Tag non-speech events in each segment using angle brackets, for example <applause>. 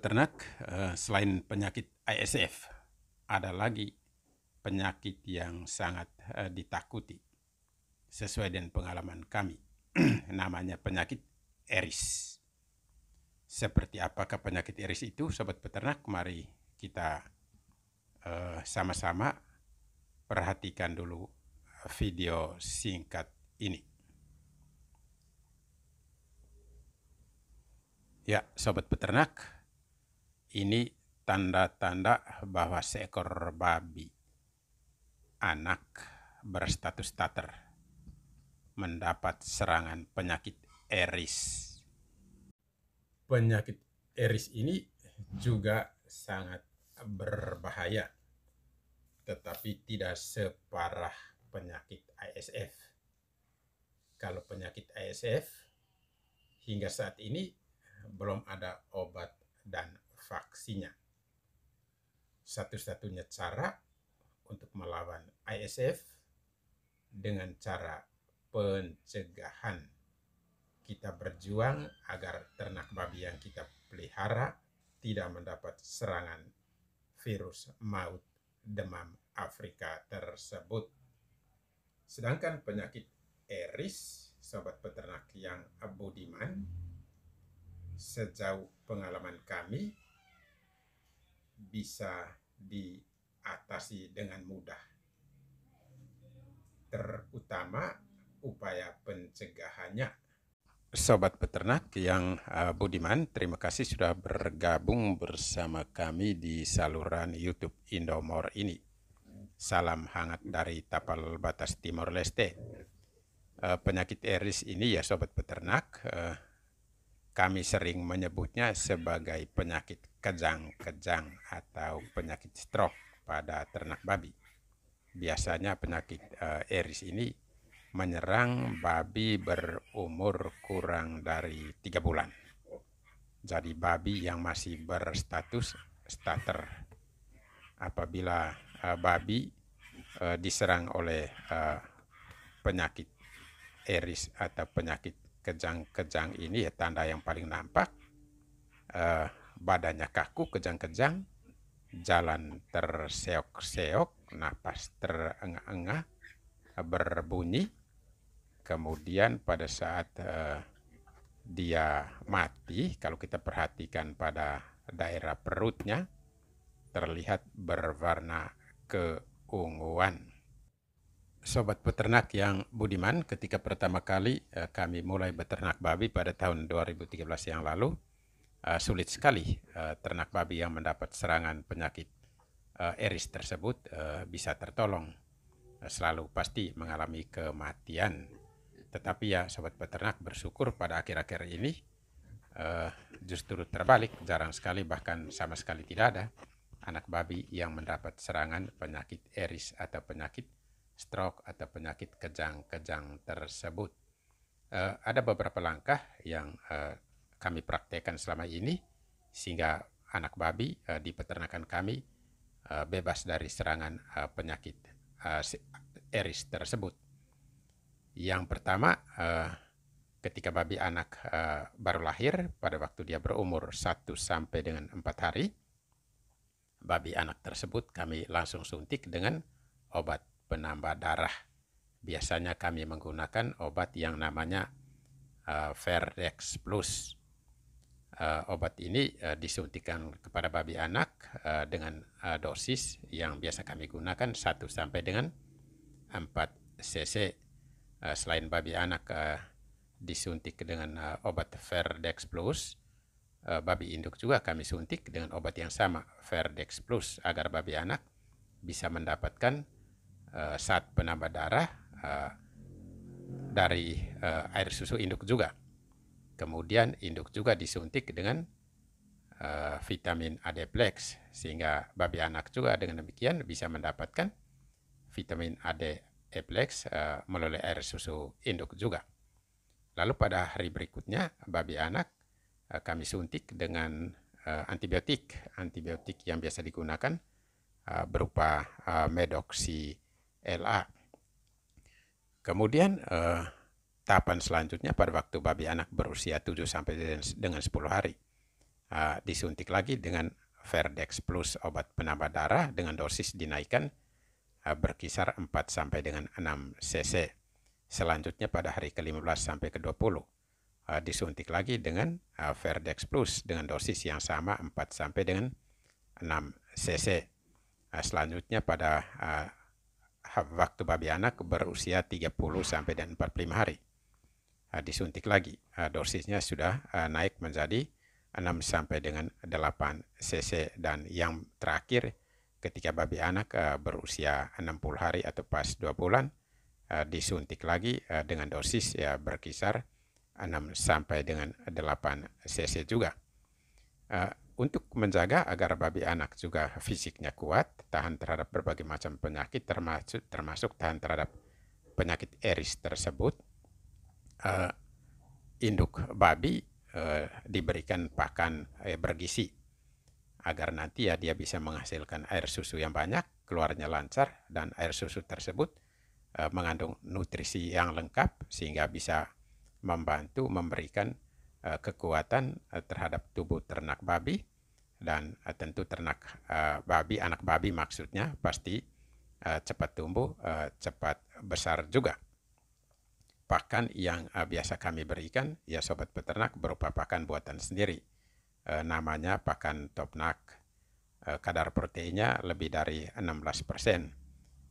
peternak eh, selain penyakit ISF ada lagi penyakit yang sangat eh, ditakuti sesuai dengan pengalaman kami <clears throat> namanya penyakit eris. Seperti apakah penyakit eris itu sobat peternak mari kita eh, sama-sama uh, perhatikan dulu video singkat ini. Ya, sobat peternak, ini tanda-tanda bahwa seekor babi anak berstatus tater mendapat serangan penyakit eris. Penyakit eris ini juga sangat berbahaya, tetapi tidak separah penyakit ASF. Kalau penyakit ASF hingga saat ini belum ada obat dan vaksinnya. Satu-satunya cara untuk melawan ISF dengan cara pencegahan. Kita berjuang agar ternak babi yang kita pelihara tidak mendapat serangan virus maut demam Afrika tersebut. Sedangkan penyakit Eris, sobat peternak yang budiman, sejauh pengalaman kami bisa diatasi dengan mudah. Terutama upaya pencegahannya. Sobat peternak yang eh, budiman, terima kasih sudah bergabung bersama kami di saluran YouTube Indomor ini. Salam hangat dari Tapal Batas Timor Leste. Eh, penyakit Eris ini ya sobat peternak, eh, kami sering menyebutnya sebagai penyakit kejang-kejang atau penyakit stroke pada ternak babi. Biasanya penyakit uh, eh, Eris ini menyerang babi berumur kurang dari tiga bulan. Jadi babi yang masih berstatus starter. Apabila uh, babi uh, diserang oleh uh, penyakit Eris atau penyakit kejang-kejang ini ya tanda yang paling nampak uh, badannya kaku, kejang-kejang, jalan terseok-seok, nafas terengah-engah, berbunyi. Kemudian pada saat uh, dia mati, kalau kita perhatikan pada daerah perutnya, terlihat berwarna keunguan. Sobat peternak yang budiman, ketika pertama kali eh, kami mulai beternak babi pada tahun 2013 yang lalu, uh, sulit sekali uh, ternak babi yang mendapat serangan penyakit uh, eh, eris tersebut uh, bisa tertolong. Uh, selalu pasti mengalami kematian. Tetapi ya sobat peternak bersyukur pada akhir-akhir ini uh, justru terbalik jarang sekali bahkan sama sekali tidak ada anak babi yang mendapat serangan penyakit eris atau penyakit stroke atau penyakit kejang-kejang tersebut. Uh, ada beberapa langkah yang uh, kami praktekkan selama ini sehingga anak babi uh, di peternakan kami uh, bebas dari serangan uh, penyakit uh, eris tersebut. Yang pertama, uh, ketika babi anak uh, baru lahir pada waktu dia berumur 1 sampai dengan 4 hari, babi anak tersebut kami langsung suntik dengan obat penambah darah. Biasanya kami menggunakan obat yang namanya uh, Plus uh, obat ini uh, disuntikan kepada babi anak uh, dengan uh, dosis yang biasa kami gunakan 1 sampai dengan 4 cc. Uh, selain babi anak uh, disuntik dengan uh, obat Verdex Plus, babi induk juga kami suntik dengan obat yang sama Verdex Plus agar babi anak bisa mendapatkan uh, saat penambah darah uh, dari uh, air susu induk juga. Kemudian induk juga disuntik dengan uh, vitamin Adplex sehingga babi anak juga dengan demikian bisa mendapatkan vitamin Adplex uh, eh, melalui air susu induk juga. Lalu pada hari berikutnya babi anak uh, kami suntik dengan uh, antibiotik. Antibiotik yang biasa digunakan uh, berupa uh, medoxi LA. Kemudian uh, Tahapan selanjutnya pada waktu babi anak berusia 7 sampai dengan 10 hari. Uh, disuntik lagi dengan Verdex Plus obat penambah darah dengan dosis dinaikkan uh, berkisar 4 sampai dengan 6 cc. Selanjutnya pada hari ke-15 sampai ke-20 uh, ah, disuntik lagi dengan uh, Verdex Plus dengan dosis yang sama 4 sampai dengan 6 cc. Uh, selanjutnya pada uh, waktu babi anak berusia 30 sampai puluh 45 hari. Ah, disuntik lagi. Ah, dosisnya sudah ah, naik menjadi 6 sampai dengan 8 cc dan yang terakhir ketika babi anak berusia 60 hari atau pas 2 bulan disuntik lagi dengan dosis ya berkisar 6 sampai dengan 8 cc juga. Untuk menjaga agar babi anak juga fisiknya kuat, tahan terhadap berbagai macam penyakit termasuk termasuk tahan terhadap penyakit eris tersebut uh, induk babi uh, diberikan pakan eh, bergizi agar nanti ya dia bisa menghasilkan air susu yang banyak, keluarnya lancar dan air susu tersebut uh, mengandung nutrisi yang lengkap sehingga bisa membantu memberikan uh, kekuatan uh, terhadap tubuh ternak babi dan uh, tentu ternak uh, babi anak babi maksudnya pasti uh, cepat tumbuh, uh, cepat besar juga pakan yang uh, biasa kami berikan, ya sobat peternak berupa pakan buatan sendiri. E, namanya pakan topnak. E, kadar proteinnya lebih dari 16 persen.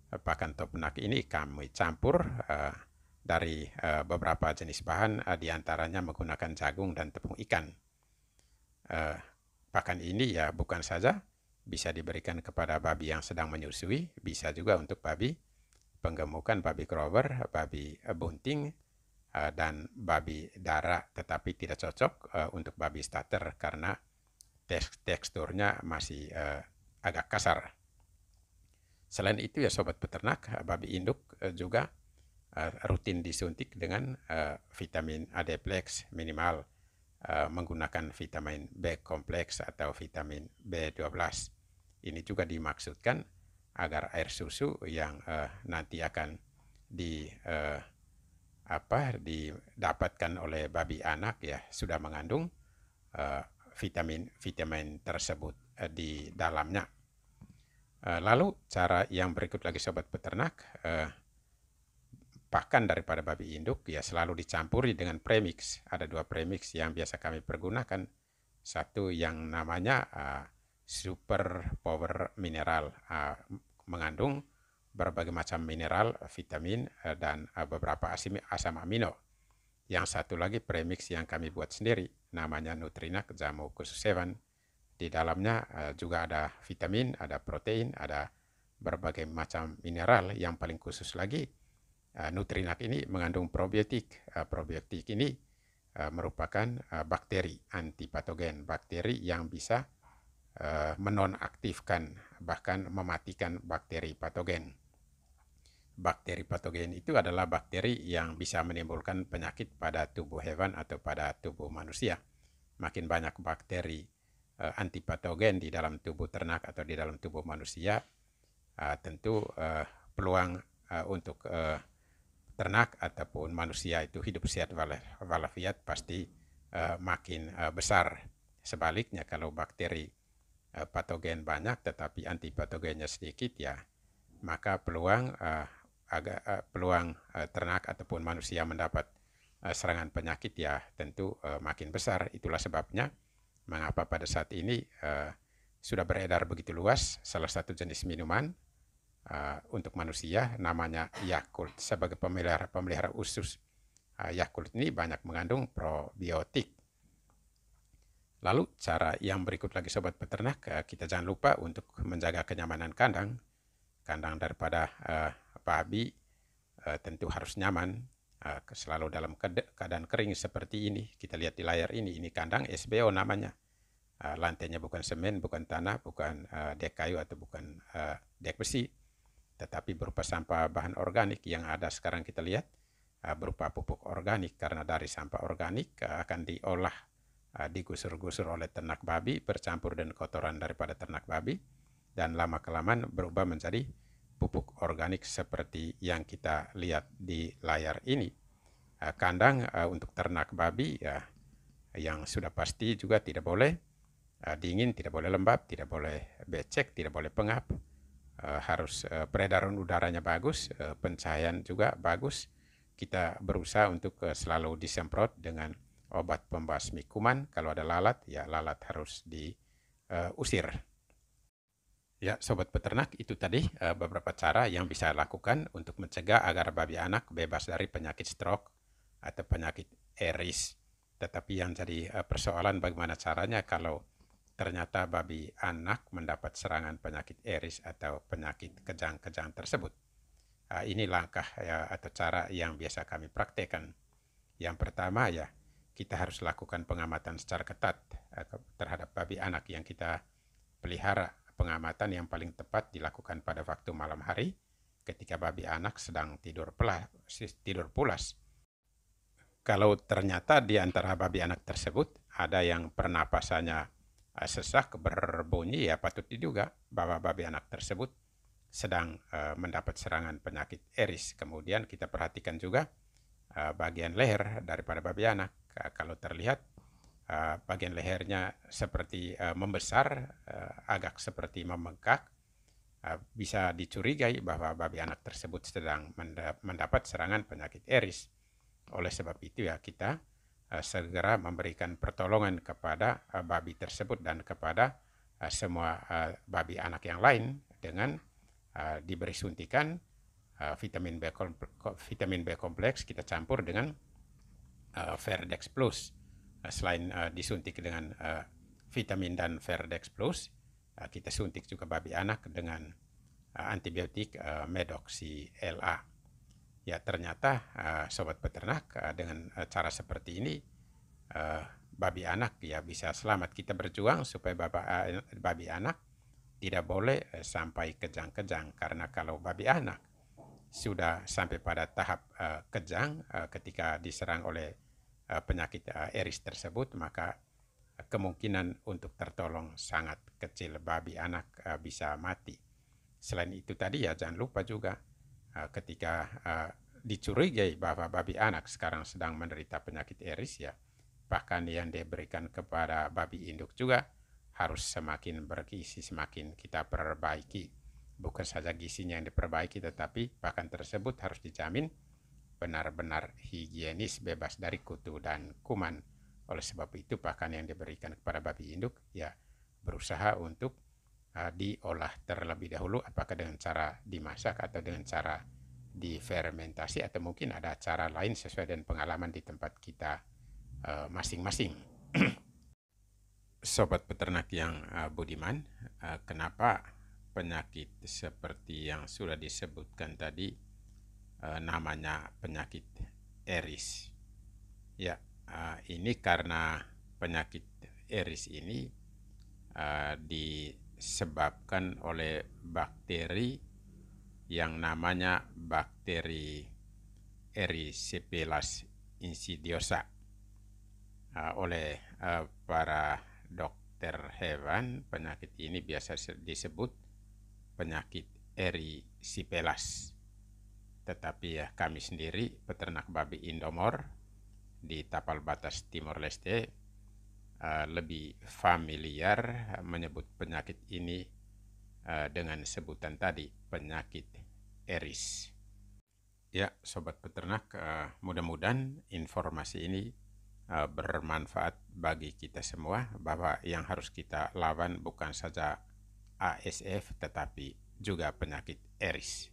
E, pakan topnak ini kami campur e, dari e, beberapa jenis bahan, e, diantaranya menggunakan jagung dan tepung ikan. E, pakan ini ya bukan saja bisa diberikan kepada babi yang sedang menyusui, bisa juga untuk babi penggemukan, babi Grover, babi eh, bunting, eh, dan babi darah, tetapi tidak cocok eh, untuk babi starter karena teksturnya masih agak kasar. Selain itu ya sobat peternak, babi induk juga rutin disuntik dengan vitamin adeplex minimal menggunakan vitamin B kompleks atau vitamin B12. Ini juga dimaksudkan agar air susu yang uh, nanti akan di uh, apa didapatkan oleh babi anak ya sudah mengandung vitamin eh, vitamin vitamin tersebut uh, di dalamnya. Uh, lalu cara yang berikut lagi sobat peternak uh, pakan daripada babi induk ya selalu dicampuri dengan premix. Ada dua premix yang biasa kami pergunakan. Satu yang namanya uh, super power mineral uh, mengandung berbagai macam mineral, vitamin, eh, dan eh, beberapa asam amino. Yang satu lagi premix yang kami buat sendiri, namanya Nutrinak Jamu Khusus 7. Di dalamnya eh, juga ada vitamin, ada protein, ada berbagai macam mineral. Yang paling khusus lagi, Nutrinak ini mengandung probiotik. Probiotik ini merupakan bakteri antipatogen, bakteri yang bisa Eh, menonaktifkan bahkan mematikan bakteri patogen. Bakteri patogen itu adalah bakteri yang bisa menimbulkan penyakit pada tubuh hewan atau pada tubuh manusia. Makin banyak bakteri eh, antipatogen di dalam tubuh ternak atau di dalam tubuh manusia, eh, tentu peluang untuk ternak ataupun manusia itu hidup sehat walafiat pasti makin besar. Sebaliknya kalau bakteri Eh, patogen banyak tetapi antipatogennya sedikit ya, maka peluang uh, agak uh, peluang uh, ternak ataupun manusia mendapat uh, serangan penyakit ya tentu uh, makin besar. Itulah sebabnya mengapa pada saat ini uh, sudah beredar begitu luas salah satu jenis minuman uh, untuk manusia namanya Yakult sebagai pemelihara pemelihara usus uh, Yakult ini banyak mengandung probiotik Lalu cara yang berikut lagi sobat peternak, eh, kita jangan lupa untuk menjaga kenyamanan kandang. Kandang daripada uh, eh, babi uh, eh, tentu harus nyaman, uh, selalu dalam keadaan kering seperti ini. Kita lihat di layar ini, ini kandang SBO namanya. Uh, lantainya bukan semen, bukan tanah, bukan uh, dek kayu atau bukan uh, dek besi, tetapi berupa sampah bahan organik yang ada sekarang kita lihat berupa pupuk organik karena dari sampah organik akan diolah digusur-gusur oleh ternak babi, bercampur dengan kotoran daripada ternak babi, dan lama-kelamaan berubah menjadi pupuk organik seperti yang kita lihat di layar ini. Eh, kandang eh, untuk ternak babi ya, yang sudah pasti juga tidak boleh eh, dingin, tidak boleh lembab, tidak boleh becek, tidak boleh pengap, harus peredaran udaranya bagus, pencahayaan juga bagus. Kita berusaha untuk selalu disemprot dengan obat pembasmi kuman. Kalau ada lalat, ya lalat harus diusir. Eh, uh, ya, sobat peternak, itu tadi uh, beberapa cara yang bisa lakukan untuk mencegah agar babi anak bebas dari penyakit stroke atau penyakit eris. Tetapi yang jadi uh, persoalan bagaimana caranya kalau ternyata babi anak mendapat serangan penyakit eris atau penyakit kejang-kejang tersebut. Uh, ini langkah ya, atau cara yang biasa kami praktekkan. Yang pertama ya kita harus lakukan pengamatan secara ketat eh, terhadap babi anak yang kita pelihara. Pengamatan yang paling tepat dilakukan pada waktu malam hari ketika babi anak sedang tidur pelas, tidur pulas. Kalau ternyata di antara babi anak tersebut ada yang pernapasannya eh, sesak berbunyi ya patut diduga bahwa babi anak tersebut sedang eh, mendapat serangan penyakit eris. Kemudian kita perhatikan juga bagian leher daripada babi anak kalau terlihat bagian lehernya seperti membesar, agak seperti membengkak, bisa dicurigai bahwa babi anak tersebut sedang mendapat serangan penyakit eris. Oleh sebab itu ya kita segera memberikan pertolongan kepada babi tersebut dan kepada semua babi anak yang lain dengan diberi suntikan vitamin B vitamin B kompleks kita campur dengan uh, Verdex Plus. Eh, selain uh, disuntik dengan uh, vitamin dan Verdex Plus, uh, kita suntik juga babi anak dengan uh, antibiotik uh, medoxi LA. Ya ternyata uh, sobat peternak uh, dengan uh, cara seperti ini uh, babi anak ya bisa selamat kita berjuang supaya baba, uh, babi anak tidak boleh uh, sampai kejang-kejang karena kalau babi anak sudah sampai pada tahap uh, kejang uh, ketika diserang oleh uh, penyakit uh, eris tersebut maka kemungkinan untuk tertolong sangat kecil babi anak uh, bisa mati. Selain itu tadi ya jangan lupa juga uh, ketika uh, dicurigai bahwa babi anak sekarang sedang menderita penyakit eris ya bahkan yang diberikan kepada babi induk juga harus semakin berkisi semakin kita perbaiki bukan saja gisinya yang diperbaiki tetapi pakan tersebut harus dijamin benar-benar higienis bebas dari kutu dan kuman. Oleh sebab itu pakan yang diberikan kepada babi induk ya berusaha untuk uh, diolah terlebih dahulu apakah dengan cara dimasak atau dengan cara difermentasi atau mungkin ada cara lain sesuai dengan pengalaman di tempat kita masing eh, masing-masing. <clears throat> Sobat peternak yang uh, budiman, uh, kenapa penyakit seperti yang sudah disebutkan tadi e, namanya penyakit eris. Ya, e, ini karena penyakit eris ini e, disebabkan oleh bakteri yang namanya bakteri erisipelas insidiosa e, oleh e, para dokter hewan penyakit ini biasa disebut penyakit erisipelas. Tetapi ya kami sendiri peternak babi Indomor di tapal batas Timor Leste uh, lebih familiar eh, menyebut penyakit ini uh, dengan sebutan tadi penyakit eris. Ya, sobat peternak, mudah-mudahan informasi ini bermanfaat bagi kita semua bahwa yang harus kita lawan bukan saja ASF tetapi juga penyakit eris.